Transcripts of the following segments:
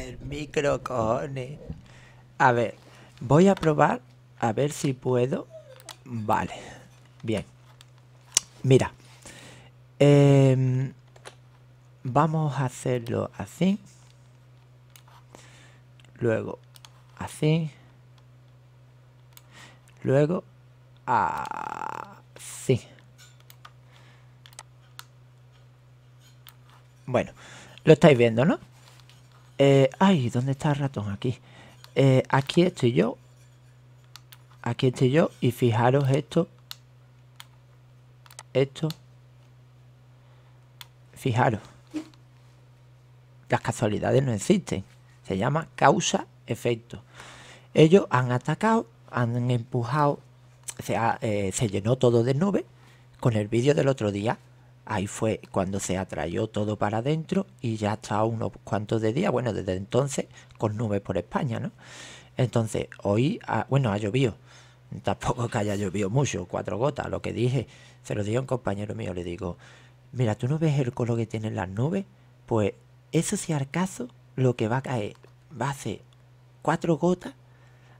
El micro, A ver, voy a probar a ver si puedo. Vale, bien. Mira, em, vamos a hacerlo así. Luego así. Luego así. Bueno, lo estáis viendo, ¿no? Eh, ay, ¿dónde está el ratón? Aquí. Eh, aquí estoy yo. Aquí estoy yo. Y fijaros esto. Esto. Fijaros. Las casualidades no existen. Se llama causa-efecto. Ellos han atacado, han empujado. Se, eh, se llenó todo de nube con el vídeo del otro día Ahí fue cuando se atrayó todo para adentro y ya está unos cuantos de días, bueno, desde entonces, con nubes por España, ¿no? Entonces, hoy, ah, bueno, ha llovido. Tampoco que haya llovido mucho, cuatro gotas, lo que dije. Se lo dije a un compañero mío, le digo, mira, ¿tú no ves el color que tienen las nubes? Pues eso si al caso, lo que va a caer va a ser cuatro gotas,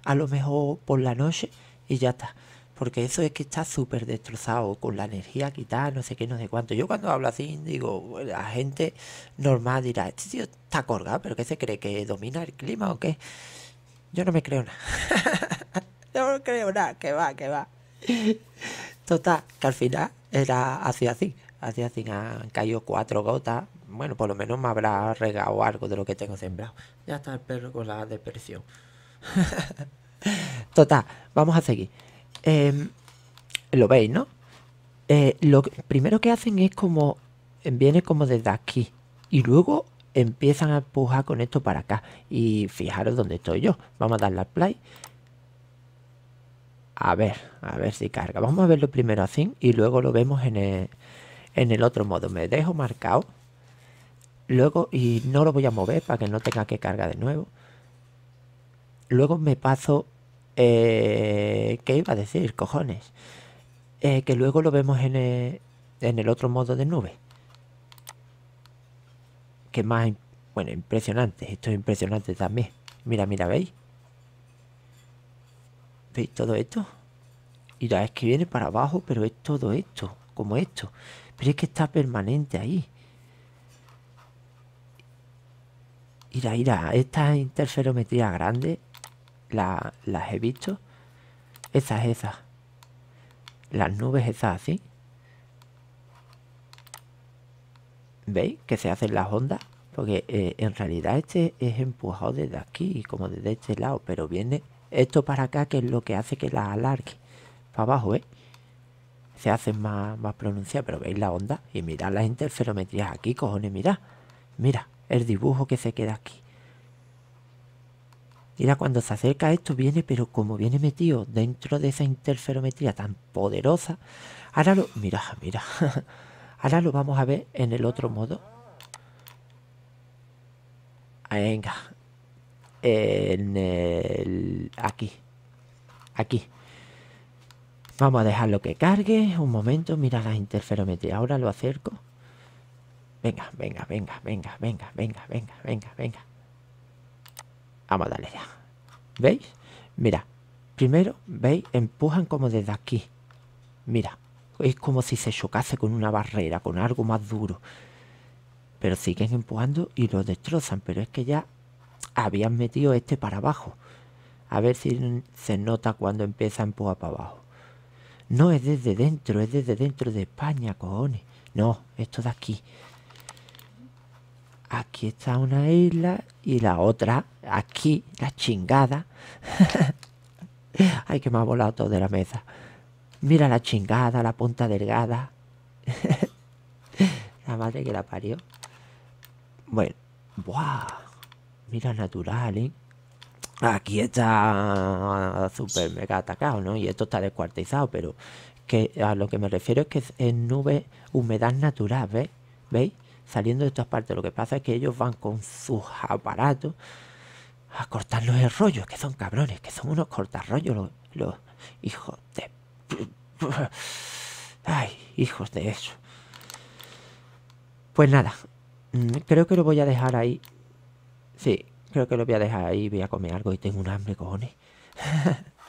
a lo mejor por la noche, y ya está porque eso es que está súper destrozado con la energía quitada, no sé qué, no sé cuánto. Yo cuando hablo así, digo, la gente normal dirá, este tío está colgado, pero ¿qué se cree? ¿Que domina el clima o qué? Yo no me creo nada. Yo no creo nada, que va, que va. Total, que al final era así, así. Así, así, han caído cuatro gotas. Bueno, por lo menos me habrá regado algo de lo que tengo sembrado. Ya está el perro con la depresión. Total, vamos a seguir. Em, lo veis, ¿no? Eh, lo primero que hacen es como, viene como desde aquí y luego empiezan a empujar con esto para acá. Y fijaros donde estoy yo. Vamos a darle la play. A ver, a ver si carga. Vamos a verlo primero así y luego lo vemos en el, en el otro modo. Me dejo marcado. Luego, y no lo voy a mover para que no tenga que cargar de nuevo. Luego me paso eh, ¿Qué iba a decir, cojones? Eh, que luego lo vemos en el, otro modo de nube. Que más... Bueno, impresionante. Esto es impresionante también. Mira, mira, ¿veis? ¿Veis todo esto? Y la es que viene para abajo, pero es todo esto, como esto. Pero es que está permanente ahí. Mira, mira, esta interferometría grande las he visto. Esas, esas. Las nubes esas así. ¿Veis? Que se hacen las ondas. Porque eh, en realidad este es empujado desde aquí, como desde este lado. Pero viene esto para acá, que es lo que hace que la alargue. Para abajo, ¿eh? Se hacen más, más pronunciadas. Pero veis la onda. Y mirad las interferometrías aquí, cojones, mirad. Mira, el dibujo que se queda aquí. Mira, cuando se acerca esto viene, pero como viene metido dentro de esa interferometría tan poderosa, ahora lo... Mira, mira. ahora lo vamos a ver en el otro modo. Venga. En Aquí. Aquí. Vamos a dejarlo que cargue. Un momento, mira la interferometría. Ahora lo acerco. Venga, venga, venga, venga, venga, venga, venga, venga, venga a ya. ¿Veis? Mira, primero, ¿veis? Empujan como desde aquí. Mira, es como si se chocase con una barrera, con algo más duro. Pero siguen empujando y lo destrozan, pero es que ya habían metido este para abajo. A ver si se nota cuando empieza a empujar para abajo. No es desde dentro, es desde dentro de España, cojones. No, esto de aquí aquí está una isla y la otra aquí, la chingada. Ay, que me ha volado todo de la mesa. Mira la chingada, la punta delgada. la madre que la parió. Bueno, ¡buah! Mira natural, ¿eh? Aquí está super mega atacado, ¿no? Y esto está descuartizado, pero que a lo que me refiero es que es nube, humedad natural, ¿ves? ¿Veis? saliendo de todas partes. Lo que pasa es que ellos van con sus aparatos a cortar el rollo, que son cabrones, que son unos cortarrollos los, los hijos de... Ay, hijos de eso. Pues nada, mm, creo que lo voy a dejar ahí. Sí, creo que lo voy a dejar ahí, voy a comer algo y tengo un hambre, cojones.